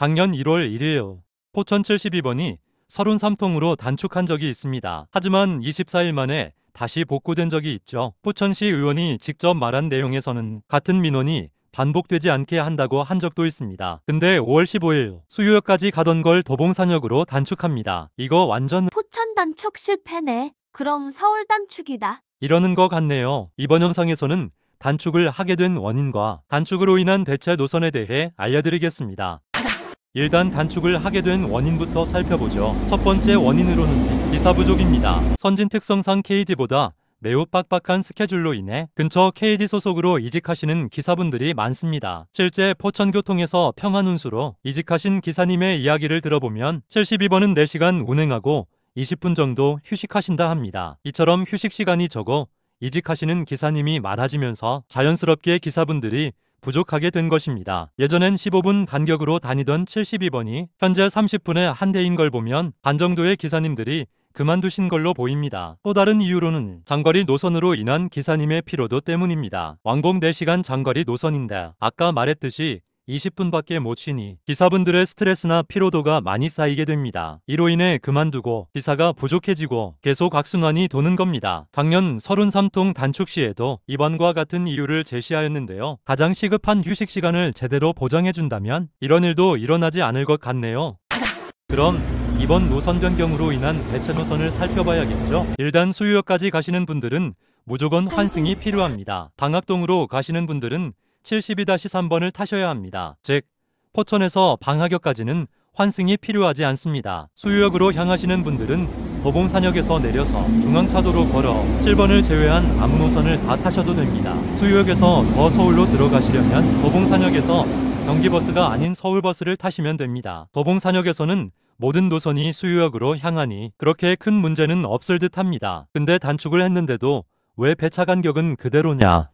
작년 1월 1일 포천 7 2번이 33통으로 단축한 적이 있습니다. 하지만 24일 만에 다시 복구된 적이 있죠. 포천시 의원이 직접 말한 내용에서는 같은 민원이 반복되지 않게 한다고 한 적도 있습니다. 근데 5월 15일 수요일까지 가던 걸 도봉산역으로 단축합니다. 이거 완전 포천 단축 실패네. 그럼 서울 단축이다. 이러는 것 같네요. 이번 영상에서는 단축을 하게 된 원인과 단축으로 인한 대체 노선에 대해 알려드리겠습니다. 일단 단축을 하게 된 원인부터 살펴보죠. 첫 번째 원인으로는 기사 부족입니다. 선진 특성상 KD보다 매우 빡빡한 스케줄로 인해 근처 KD 소속으로 이직하시는 기사분들이 많습니다. 실제 포천교통에서 평안운수로 이직하신 기사님의 이야기를 들어보면 72번은 4시간 운행하고 20분 정도 휴식하신다 합니다. 이처럼 휴식 시간이 적어 이직하시는 기사님이 많아지면서 자연스럽게 기사분들이 부족하게 된 것입니다. 예전엔 15분 간격으로 다니던 72번이 현재 30분에 한 대인 걸 보면 반 정도의 기사님들이 그만두신 걸로 보입니다. 또 다른 이유로는 장거리 노선으로 인한 기사님의 피로도 때문입니다. 왕복 4시간 장거리 노선인데 아까 말했듯이 20분밖에 못 쉬니 기사분들의 스트레스나 피로도가 많이 쌓이게 됩니다. 이로 인해 그만두고 기사가 부족해지고 계속 악순환이 도는 겁니다. 작년 33통 단축 시에도 이번과 같은 이유를 제시하였는데요. 가장 시급한 휴식 시간을 제대로 보장해준다면 이런 일도 일어나지 않을 것 같네요. 그럼 이번 노선 변경으로 인한 대체 노선을 살펴봐야겠죠. 일단 수유역까지 가시는 분들은 무조건 환승이 필요합니다. 방학동으로 가시는 분들은 72-3번을 타셔야 합니다. 즉, 포천에서 방학역까지는 환승이 필요하지 않습니다. 수유역으로 향하시는 분들은 도봉산역에서 내려서 중앙차도로 걸어 7번을 제외한 아무 노선을 다 타셔도 됩니다. 수유역에서 더 서울로 들어가시려면 도봉산역에서 경기버스가 아닌 서울버스를 타시면 됩니다. 도봉산역에서는 모든 노선이 수유역으로 향하니 그렇게 큰 문제는 없을 듯 합니다. 근데 단축을 했는데도 왜 배차 간격은 그대로냐?